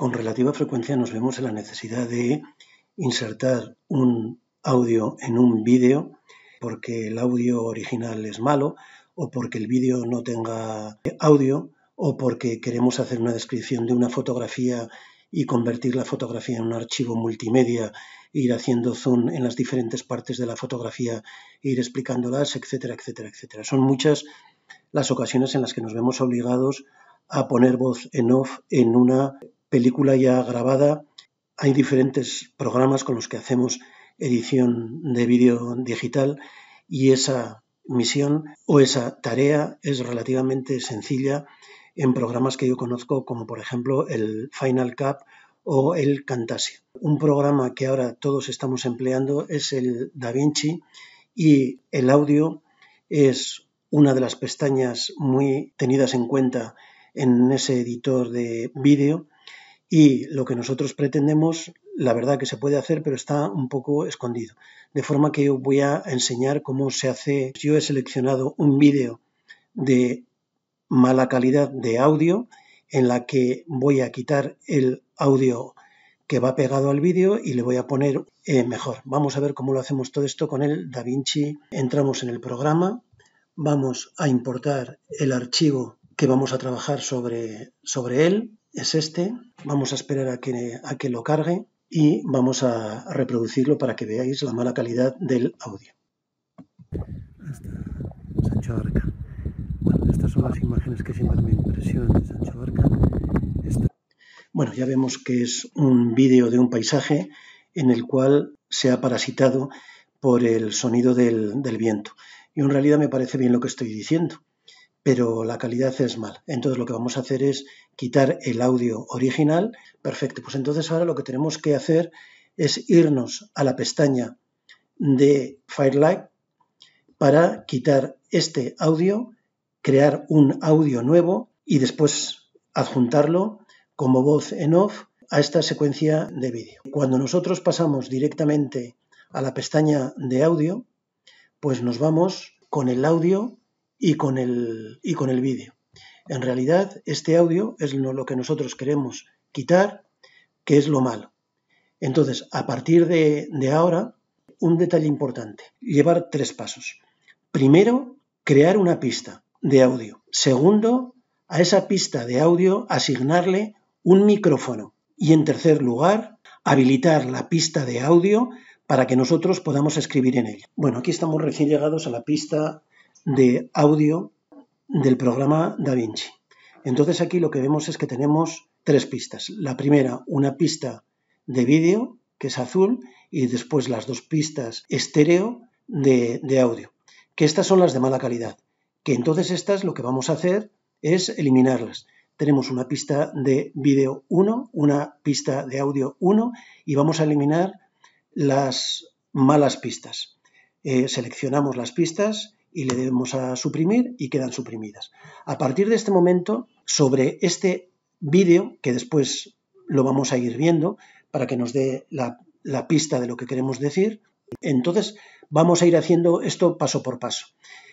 con relativa frecuencia nos vemos en la necesidad de insertar un audio en un vídeo porque el audio original es malo o porque el vídeo no tenga audio o porque queremos hacer una descripción de una fotografía y convertir la fotografía en un archivo multimedia, ir haciendo zoom en las diferentes partes de la fotografía, ir explicándolas, etcétera, etcétera, etcétera. Son muchas las ocasiones en las que nos vemos obligados a poner voz en off en una película ya grabada. Hay diferentes programas con los que hacemos edición de vídeo digital y esa misión o esa tarea es relativamente sencilla en programas que yo conozco como por ejemplo el Final Cut o el Camtasia. Un programa que ahora todos estamos empleando es el DaVinci y el audio es una de las pestañas muy tenidas en cuenta en ese editor de vídeo y lo que nosotros pretendemos, la verdad que se puede hacer, pero está un poco escondido. De forma que yo voy a enseñar cómo se hace. Yo he seleccionado un vídeo de mala calidad de audio en la que voy a quitar el audio que va pegado al vídeo y le voy a poner eh, mejor. Vamos a ver cómo lo hacemos todo esto con el DaVinci. Entramos en el programa, vamos a importar el archivo que vamos a trabajar sobre, sobre él es este. Vamos a esperar a que, que lo cargue y vamos a reproducirlo para que veáis la mala calidad del audio. Bueno, ya vemos que es un vídeo de un paisaje en el cual se ha parasitado por el sonido del viento. Y en realidad me parece bien lo que estoy diciendo pero la calidad es mal. Entonces lo que vamos a hacer es quitar el audio original. Perfecto, pues entonces ahora lo que tenemos que hacer es irnos a la pestaña de Firelight para quitar este audio, crear un audio nuevo y después adjuntarlo como voz en off a esta secuencia de vídeo. Cuando nosotros pasamos directamente a la pestaña de audio, pues nos vamos con el audio y con el, y con el vídeo. En realidad, este audio es lo que nosotros queremos quitar, que es lo malo. Entonces, a partir de, de ahora, un detalle importante, llevar tres pasos. Primero, crear una pista de audio. Segundo, a esa pista de audio asignarle un micrófono. Y en tercer lugar, habilitar la pista de audio para que nosotros podamos escribir en ella. Bueno, aquí estamos recién llegados a la pista de audio del programa Da Vinci. Entonces aquí lo que vemos es que tenemos tres pistas. La primera, una pista de vídeo, que es azul, y después las dos pistas estéreo de, audio, que estas son las de mala calidad, que entonces estas lo que vamos a hacer es eliminarlas tenemos una pista de vídeo 1, una pista de audio 1 y vamos a eliminar las malas pistas. Eh, seleccionamos las pistas y le debemos a suprimir y quedan suprimidas. A partir de este momento, sobre este vídeo, que después lo vamos a ir viendo para que nos dé la, pista de lo que queremos decir, entonces vamos a ir haciendo esto paso por paso.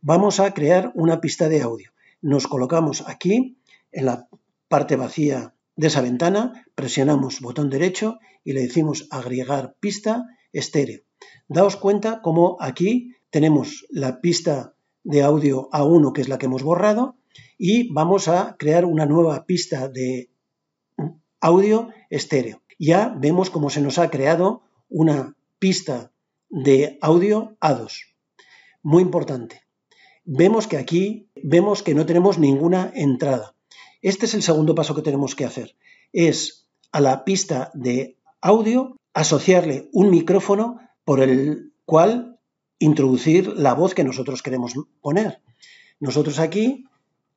Vamos a crear una pista de audio. Nos colocamos aquí, en la parte vacía de esa ventana, presionamos botón derecho y le decimos agregar pista estéreo. Daos cuenta cómo aquí tenemos la pista de audio A1, que es la que hemos borrado, y vamos a crear una nueva pista de audio estéreo. Ya vemos cómo se nos ha creado una pista de audio A2. Muy importante. Vemos que aquí vemos que no tenemos ninguna entrada. Este es el segundo paso que tenemos que hacer. Es a la pista de audio asociarle un micrófono por el cual introducir la voz que nosotros queremos poner. Nosotros aquí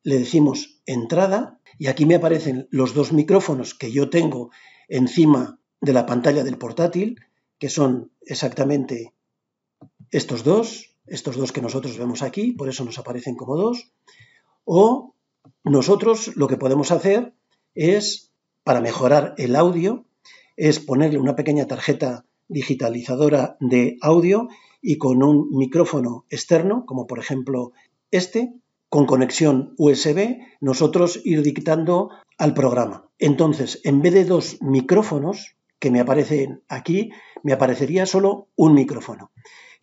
le decimos entrada y aquí me aparecen los dos micrófonos que yo tengo encima de la pantalla del portátil, que son exactamente estos dos, estos dos que nosotros vemos aquí, por eso nos aparecen como dos, o nosotros lo que podemos hacer es, para mejorar el audio, es ponerle una pequeña tarjeta digitalizadora de audio y con un micrófono externo, como por ejemplo este, con conexión USB, nosotros ir dictando al programa. Entonces, en vez de dos micrófonos que me aparecen aquí, me aparecería solo un micrófono.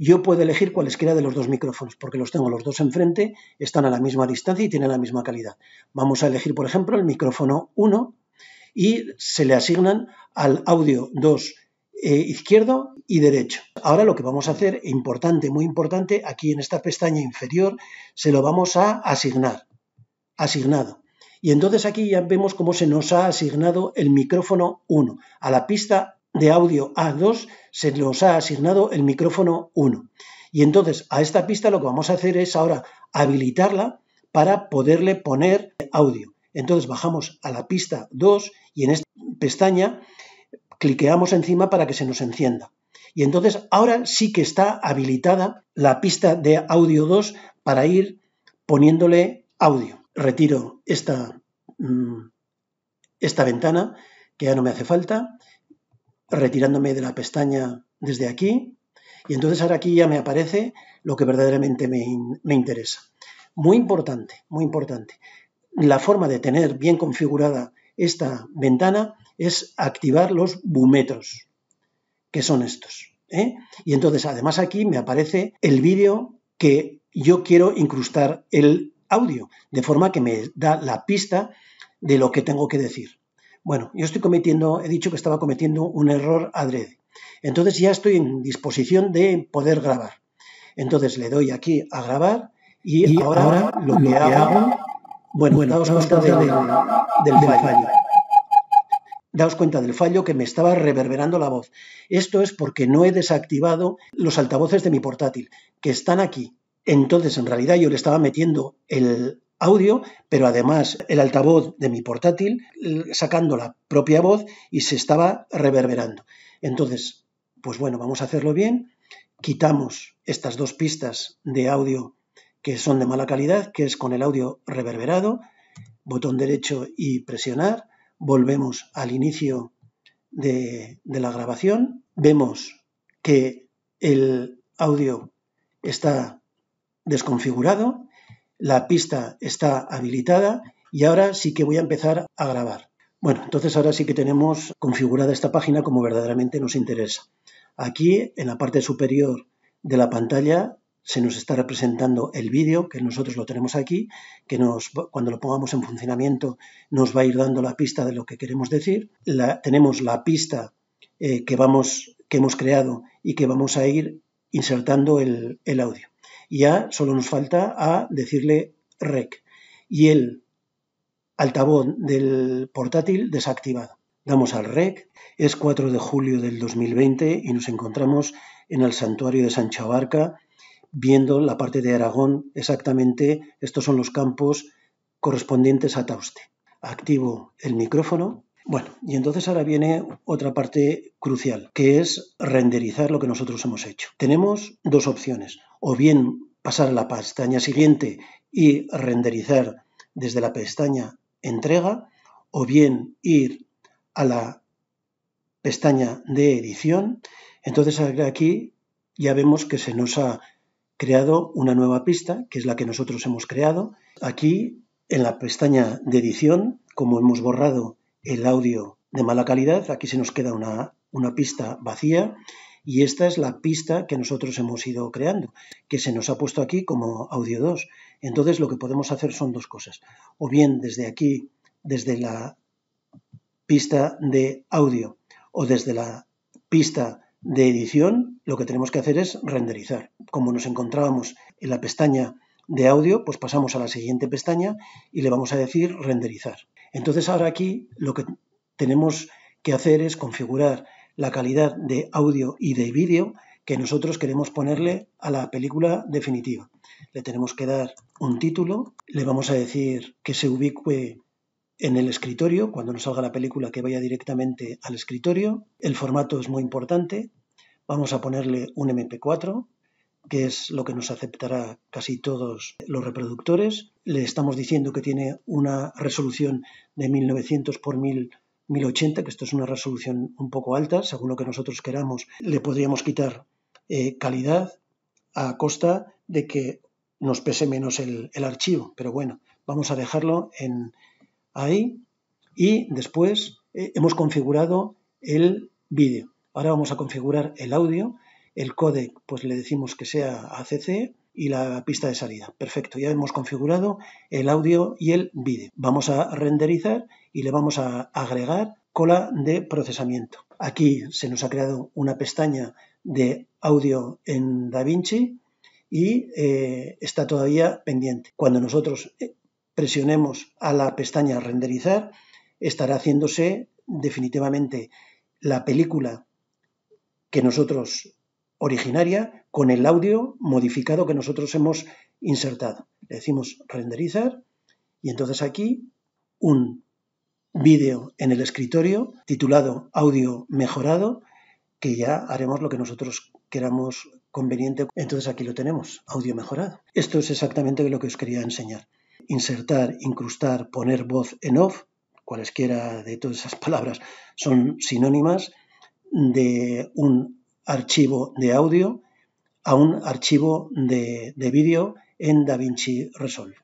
Yo puedo elegir cualesquiera de los dos micrófonos, porque los tengo los dos enfrente, están a la misma distancia y tienen la misma calidad. Vamos a elegir, por ejemplo, el micrófono 1 y se le asignan al audio 2 eh, izquierdo y derecho. Ahora lo que vamos a hacer, importante, muy importante, aquí en esta pestaña inferior, se lo vamos a asignar. Asignado. Y entonces aquí ya vemos cómo se nos ha asignado el micrófono 1. A la pista de audio A2 se nos ha asignado el micrófono 1. Y entonces a esta pista lo que vamos a hacer es ahora habilitarla para poderle poner audio. Entonces bajamos a la pista 2 y en esta pestaña cliqueamos encima para que se nos encienda. Y entonces ahora sí que está habilitada la pista de audio 2 para ir poniéndole audio. Retiro esta, mm, esta ventana que ya no me hace falta, retirándome de la pestaña desde aquí. Y entonces ahora aquí ya me aparece lo que verdaderamente me, me interesa. Muy importante, muy importante. La forma de tener bien configurada esta ventana es activar los bumetros, que son estos. ¿eh? Y entonces, además aquí me aparece el vídeo que yo quiero incrustar el audio, de forma que me da la pista de lo que tengo que decir. Bueno, yo estoy cometiendo, he dicho que estaba cometiendo un error adrede. Entonces ya estoy en disposición de poder grabar. Entonces le doy aquí a grabar y, ahora, lo que, hago, bueno, bueno, cuenta a del, del Daos cuenta del fallo que me estaba reverberando la voz. Esto es porque no he desactivado los altavoces de mi portátil, que están aquí. Entonces, en realidad, yo le estaba metiendo el audio, pero además el altavoz de mi portátil sacando la propia voz y se estaba reverberando. Entonces, pues bueno, vamos a hacerlo bien. Quitamos estas dos pistas de audio que son de mala calidad, que es con el audio reverberado, botón derecho y presionar volvemos al inicio de, la grabación, vemos que el audio está desconfigurado, la pista está habilitada y ahora sí que voy a empezar a grabar. Bueno, entonces ahora sí que tenemos configurada esta página como verdaderamente nos interesa. Aquí en la parte superior de la pantalla se nos está representando el vídeo, que nosotros lo tenemos aquí, que nos, cuando lo pongamos en funcionamiento nos va a ir dando la pista de lo que queremos decir. tenemos la pista eh, que, vamos, que hemos creado y que vamos a ir insertando el, audio. ya solo nos falta a decirle rec y el altavoz del portátil desactivado. Damos al rec, es 4 de julio del 2020 y nos encontramos en el santuario de San Chabarca, viendo la parte de Aragón exactamente, estos son los campos correspondientes a Tauste. Activo el micrófono. Bueno, y entonces ahora viene otra parte crucial, que es renderizar lo que nosotros hemos hecho. Tenemos dos opciones, o bien pasar a la pestaña siguiente y renderizar desde la pestaña entrega, o bien ir a la pestaña de edición. Entonces aquí ya vemos que se nos ha creado una nueva pista, que es la que nosotros hemos creado. Aquí, en la pestaña de edición, como hemos borrado el audio de mala calidad, aquí se nos queda una, una pista vacía y esta es la pista que nosotros hemos ido creando, que se nos ha puesto aquí como audio 2. Entonces lo que podemos hacer son dos cosas. O bien desde aquí, desde la pista de audio o desde la pista de edición, lo que tenemos que hacer es renderizar. Como nos encontrábamos en la pestaña de audio, pues pasamos a la siguiente pestaña y le vamos a decir renderizar. Entonces ahora aquí lo que tenemos que hacer es configurar la calidad de audio y de vídeo que nosotros queremos ponerle a la película definitiva. Le tenemos que dar un título, le vamos a decir que se ubique en el escritorio, cuando nos salga la película que vaya directamente al escritorio. El formato es muy importante. Vamos a ponerle un MP4, que es lo que nos aceptará casi todos los reproductores. Le estamos diciendo que tiene una resolución de 1900 por 1080, que esto es una resolución un poco alta, según lo que nosotros queramos, le podríamos quitar eh, calidad a costa de que nos pese menos el, archivo. Pero bueno, vamos a dejarlo en ahí y después eh, hemos configurado el vídeo. Ahora vamos a configurar el audio, el codec pues le decimos que sea ACC y la pista de salida. Perfecto, ya hemos configurado el audio y el vídeo. Vamos a renderizar y le vamos a agregar cola de procesamiento. Aquí se nos ha creado una pestaña de audio en DaVinci y eh, está todavía pendiente. Cuando nosotros eh, presionemos a la pestaña renderizar, estará haciéndose definitivamente la película que nosotros originaria con el audio modificado que nosotros hemos insertado. Le decimos renderizar y entonces aquí un vídeo en el escritorio titulado audio mejorado que ya haremos lo que nosotros queramos conveniente. Entonces aquí lo tenemos, audio mejorado. Esto es exactamente lo que os quería enseñar insertar, incrustar, poner voz en off, cualesquiera de todas esas palabras son sinónimas, de un archivo de audio a un archivo de, vídeo en DaVinci Resolve.